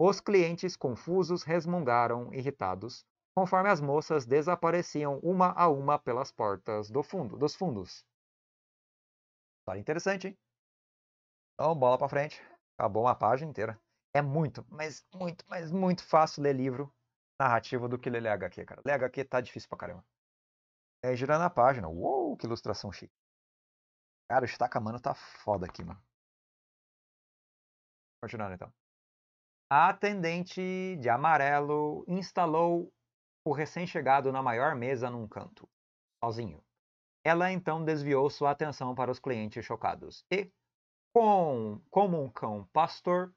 Os clientes confusos resmungaram, irritados, conforme as moças desapareciam uma a uma pelas portas do fundo, dos fundos. História interessante, hein? Então, bola para frente. Acabou uma página inteira. É muito, mas muito, mas muito fácil ler livro narrativa do que ler HQ, cara. Ler HQ tá difícil pra caramba. É girar na página. Uou, que ilustração chique. Cara, o Mano tá foda aqui, mano. Continuando então. A atendente de amarelo instalou o recém-chegado na maior mesa num canto, sozinho. Ela então desviou sua atenção para os clientes chocados e, com, como um cão pastor,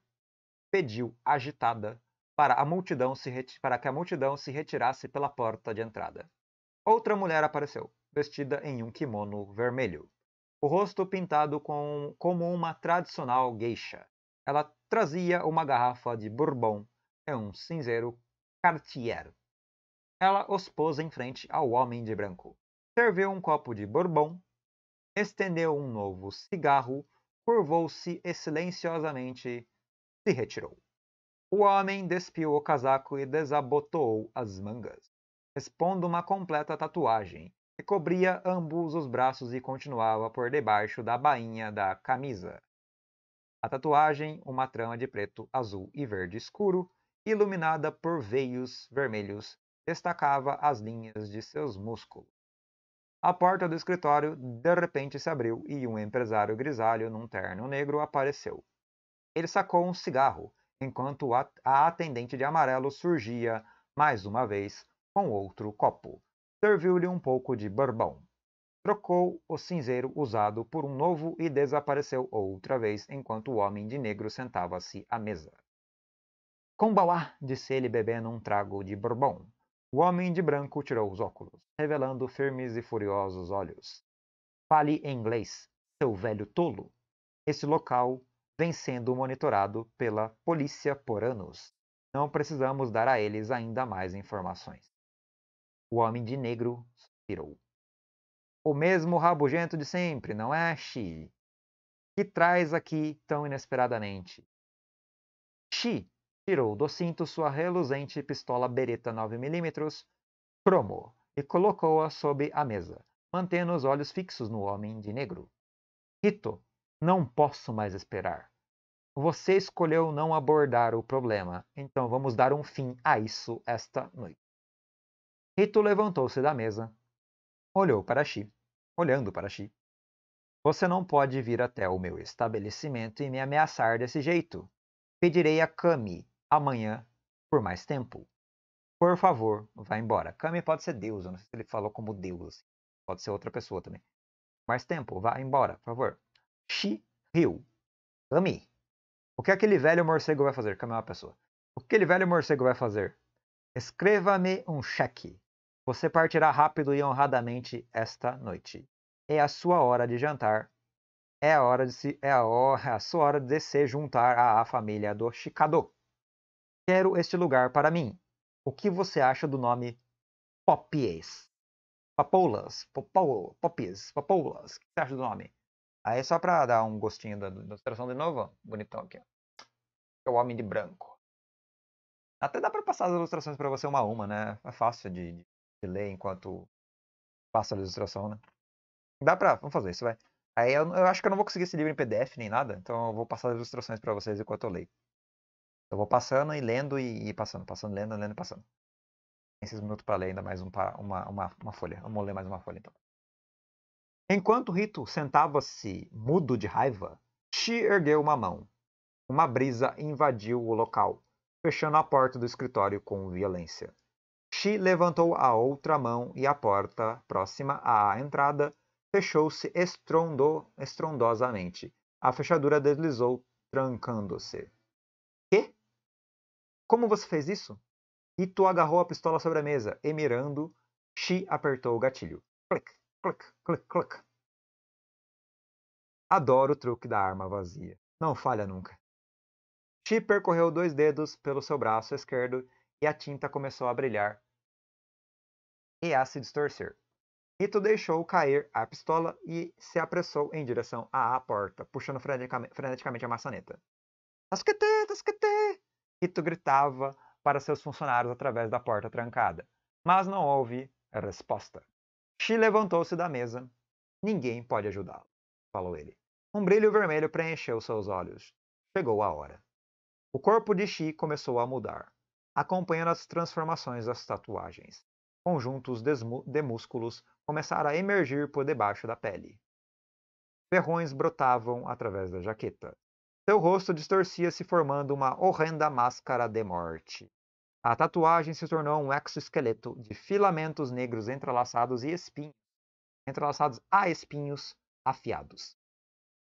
pediu agitada para, a multidão se para que a multidão se retirasse pela porta de entrada. Outra mulher apareceu, vestida em um kimono vermelho, o rosto pintado com, como uma tradicional geisha. Ela trazia uma garrafa de bourbon e um cinzeiro Cartier. Ela os pôs em frente ao homem de branco. Serveu um copo de bourbon, estendeu um novo cigarro, curvou-se e silenciosamente se retirou. O homem despiu o casaco e desabotoou as mangas, expondo uma completa tatuagem, que cobria ambos os braços e continuava por debaixo da bainha da camisa. A tatuagem, uma trama de preto, azul e verde escuro, iluminada por veios vermelhos, destacava as linhas de seus músculos. A porta do escritório de repente se abriu e um empresário grisalho num terno negro apareceu. Ele sacou um cigarro enquanto a atendente de amarelo surgia, mais uma vez, com outro copo. Serviu-lhe um pouco de bourbon. Trocou o cinzeiro usado por um novo e desapareceu outra vez enquanto o homem de negro sentava-se à mesa. Combalá, disse ele bebendo um trago de bourbon. O homem de branco tirou os óculos, revelando firmes e furiosos olhos. Fale em inglês, seu velho tolo. Esse local vem sendo monitorado pela polícia por anos. Não precisamos dar a eles ainda mais informações. O homem de negro suspirou. O mesmo rabugento de sempre, não é, Xi? Que traz aqui tão inesperadamente? Xi tirou do cinto sua reluzente pistola bereta 9mm, cromo, e colocou-a sobre a mesa, mantendo os olhos fixos no homem de negro. Rito não posso mais esperar. Você escolheu não abordar o problema, então vamos dar um fim a isso esta noite. Rito levantou-se da mesa. Olhou para Chi, olhando para Chi. Você não pode vir até o meu estabelecimento e me ameaçar desse jeito. Pedirei a Kami amanhã por mais tempo. Por favor, vá embora. Kami pode ser Deus, eu não sei se ele falou como Deus. Pode ser outra pessoa também. Mais tempo, vá embora, por favor. Shiryu. Kami. O que aquele velho morcego vai fazer? Kami é uma pessoa. O que aquele velho morcego vai fazer? Escreva-me um cheque. Você partirá rápido e honradamente esta noite. É a sua hora de jantar. É a hora de se, é a, hora, é a sua hora de se juntar à família do Chicado. Quero este lugar para mim. O que você acha do nome Popies? Papoulas, Popoulas, Popies, Papoulas. O que você acha do nome? Aí é só pra dar um gostinho da, ilustração de novo, ó, bonitão aqui. Ó. É o Homem de Branco. Até dá pra passar as ilustrações pra você uma a uma, né? É fácil de, de, de ler enquanto passa a ilustração, né? Dá pra... Vamos fazer isso, vai. Aí eu, eu, acho que eu não vou conseguir esse livro em PDF nem nada, então eu vou passar as ilustrações pra vocês enquanto eu leio. Eu vou passando e lendo e, e passando, passando, lendo, lendo e passando. Tem esses minutos pra ler ainda mais um, uma, uma, uma folha. Vamos ler mais uma folha então. Enquanto Rito sentava-se mudo de raiva, Xi ergueu uma mão. Uma brisa invadiu o local, fechando a porta do escritório com violência. Xi levantou a outra mão e a porta, próxima à entrada, fechou-se estrondo, estrondosamente. A fechadura deslizou, trancando-se. Que? Como você fez isso? Rito agarrou a pistola sobre a mesa e, mirando, Xi apertou o gatilho. Clic! Clic, clic, clic. Adoro o truque da arma vazia. Não falha nunca. Chi percorreu dois dedos pelo seu braço esquerdo e a tinta começou a brilhar e a se distorcer. Ito deixou cair a pistola e se apressou em direção à porta, puxando freneticamente a maçaneta. Tasquete, tasquete! Ito gritava para seus funcionários através da porta trancada, mas não houve resposta. Xi levantou-se da mesa. Ninguém pode ajudá-lo, falou ele. Um brilho vermelho preencheu seus olhos. Chegou a hora. O corpo de Xi começou a mudar, acompanhando as transformações das tatuagens. Conjuntos de músculos começaram a emergir por debaixo da pele. Ferrões brotavam através da jaqueta. Seu rosto distorcia-se formando uma horrenda máscara de morte. A tatuagem se tornou um exoesqueleto de filamentos negros entrelaçados e espinhos, entrelaçados a espinhos afiados.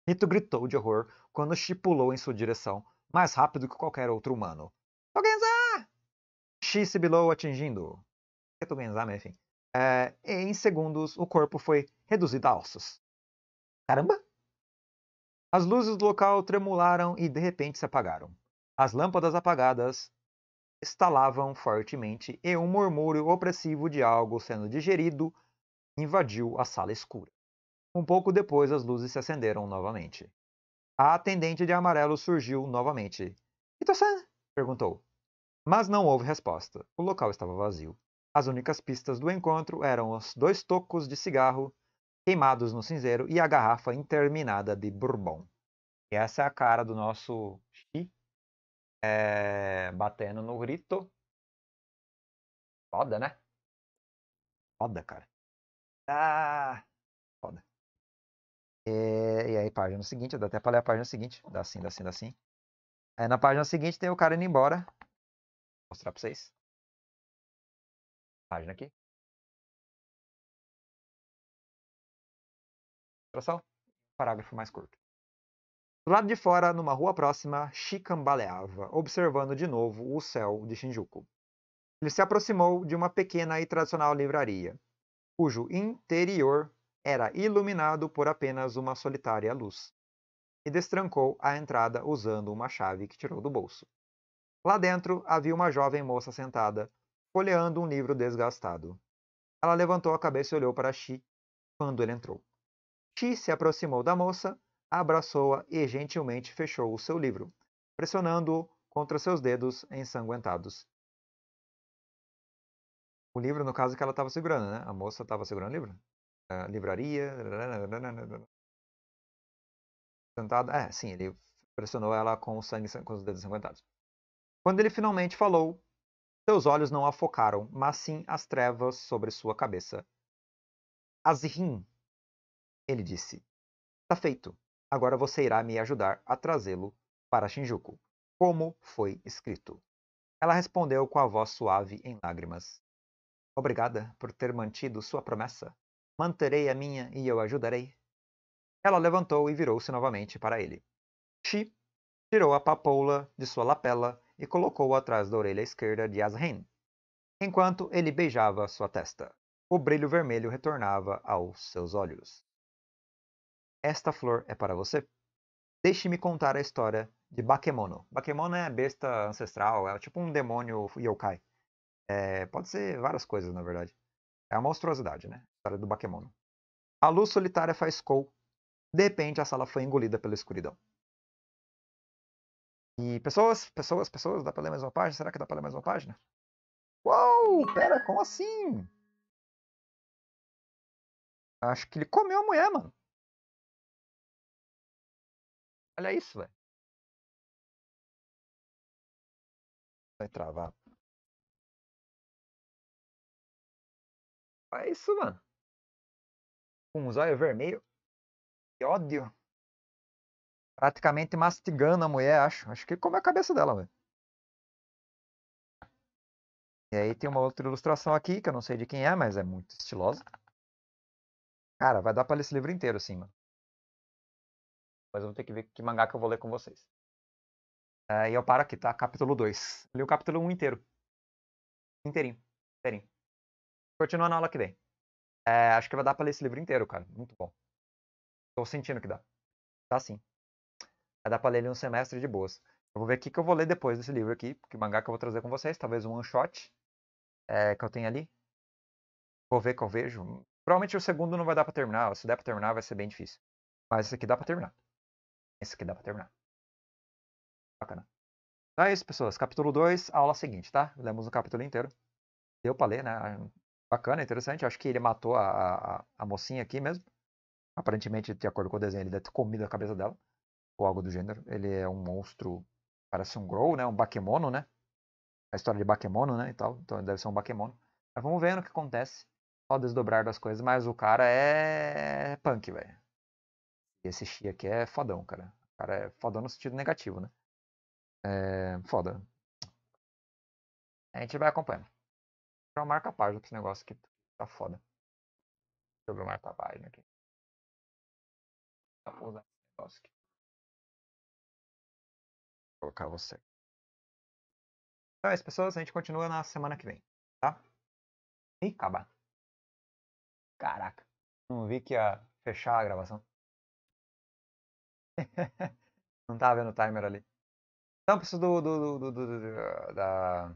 Nito gritou de horror quando Shi pulou em sua direção, mais rápido que qualquer outro humano. Togenzá! Xi sibilou atingindo-o. É Togenzá, mas enfim. É, em segundos, o corpo foi reduzido a ossos. Caramba! As luzes do local tremularam e de repente se apagaram. As lâmpadas apagadas, estalavam fortemente e um murmúrio opressivo de algo sendo digerido invadiu a sala escura. Um pouco depois, as luzes se acenderam novamente. A atendente de amarelo surgiu novamente. Ito-san? Tá perguntou. Mas não houve resposta. O local estava vazio. As únicas pistas do encontro eram os dois tocos de cigarro queimados no cinzeiro e a garrafa interminada de bourbon. E essa é a cara do nosso chi. É, batendo no grito. Foda, né? Foda, cara. Ah, foda. Eh, e aí, página seguinte, dá até pra ler a página seguinte. Dá assim, dá assim, dá assim. Aí na página seguinte tem o cara indo embora. Vou mostrar pra vocês. Página aqui. Ilustração. Parágrafo mais curto. Do lado de fora, numa rua próxima, chicambaleava, observando de novo o céu de Shinjuku. Ele se aproximou de uma pequena e tradicional livraria, cujo interior era iluminado por apenas uma solitária luz, e destrancou a entrada usando uma chave que tirou do bolso. Lá dentro havia uma jovem moça sentada, folheando um livro desgastado. Ela levantou a cabeça e olhou para Chi quando ele entrou. Chi se aproximou da moça abraçou-a e gentilmente fechou o seu livro, pressionando-o contra seus dedos ensanguentados. O livro, no caso, que ela estava segurando, né? A moça estava segurando o livro. A livraria. Sentada. É, sim, ele pressionou ela com, sangue, com os dedos ensanguentados. Quando ele finalmente falou, seus olhos não a focaram, mas sim as trevas sobre sua cabeça. Azrim, ele disse. Tá feito. Agora você irá me ajudar a trazê-lo para Shinjuku, como foi escrito. Ela respondeu com a voz suave em lágrimas. Obrigada por ter mantido sua promessa. Manterei a minha e eu ajudarei. Ela levantou e virou-se novamente para ele. Shi tirou a papoula de sua lapela e colocou atrás da orelha esquerda de Azhen, enquanto ele beijava sua testa. O brilho vermelho retornava aos seus olhos. Esta flor é para você. Deixe-me contar a história de Bakemono. Bakemono é a besta ancestral, é tipo um demônio yokai. É, pode ser várias coisas, na verdade. É uma monstruosidade, né? A história do Bakemono. A luz solitária faiscou. De repente, a sala foi engolida pela escuridão. E pessoas, pessoas, pessoas, dá pra ler mais uma página? Será que dá pra ler mais uma página? Uou, pera, como assim? Acho que ele comeu a mulher, mano. Olha isso, velho. Vai travar. Olha isso, mano. Com os olhos vermelhos. Que ódio. Praticamente mastigando a mulher, acho. Acho que como é a cabeça dela, velho. E aí tem uma outra ilustração aqui, que eu não sei de quem é, mas é muito estilosa. Cara, vai dar pra ler esse livro inteiro, assim, mano. Mas eu vou ter que ver que mangá que eu vou ler com vocês. e eu paro aqui, tá? Capítulo 2. Li o capítulo 1 um inteiro. Inteirinho. Inteirinho. Continua na aula que vem. É, acho que vai dar pra ler esse livro inteiro, cara. Muito bom. Tô sentindo que dá. Tá sim. Vai dar pra ler ele um semestre de boas. Eu vou ver o que, que eu vou ler depois desse livro aqui. Que mangá que eu vou trazer com vocês. Talvez um one shot é, que eu tenho ali. Vou ver que eu vejo. Provavelmente o segundo não vai dar pra terminar. Se der pra terminar, vai ser bem difícil. Mas esse aqui dá pra terminar. Esse aqui dá pra terminar. Bacana. Então é isso, pessoas. Capítulo 2, aula seguinte, tá? Lemos o capítulo inteiro. Deu pra ler, né? Bacana, interessante. Acho que ele matou a, a, a mocinha aqui mesmo. Aparentemente, de acordo com o desenho, ele deve ter comido a cabeça dela. Ou algo do gênero. Ele é um monstro, parece um Grow, né? Um Bakemono, né? A história de Bakemono, né? E tal. Então deve ser um Bakemono. Mas vamos ver no que acontece ao desdobrar das coisas. Mas o cara é punk, velho esse Xi aqui é fodão, cara. O cara é fodão no sentido negativo, né? É foda. A gente vai acompanhando. Eu então, marco a página pra esse negócio aqui. Tá foda. Deixa eu marcar a página aqui. Vou usar esse negócio aqui. Vou colocar você. Então é isso, pessoas. A gente continua na semana que vem, tá? E acaba Caraca. Não vi que ia fechar a gravação. Não tava vendo o timer ali. Então, preciso do, do, do, do, da,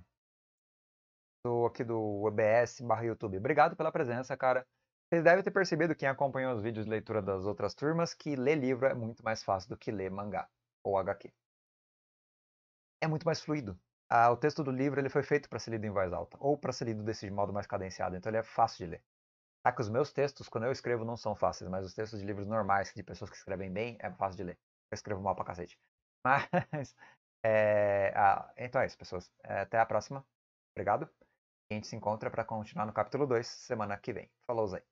do aqui do OBS barra YouTube. Obrigado pela presença, cara. Vocês devem ter percebido, quem acompanhou os vídeos de leitura das outras turmas, que ler livro é muito mais fácil do que ler mangá ou HQ. É muito mais fluido. Ah, o texto do livro ele foi feito para ser lido em voz alta, ou para ser lido desse modo mais cadenciado, então ele é fácil de ler. Tá que os meus textos, quando eu escrevo, não são fáceis, mas os textos de livros normais, de pessoas que escrevem bem, é fácil de ler. Eu escrevo mal pra cacete. Mas. É, ah, então é isso, pessoas. É, até a próxima. Obrigado. E a gente se encontra para continuar no capítulo 2 semana que vem. Falou, Zé.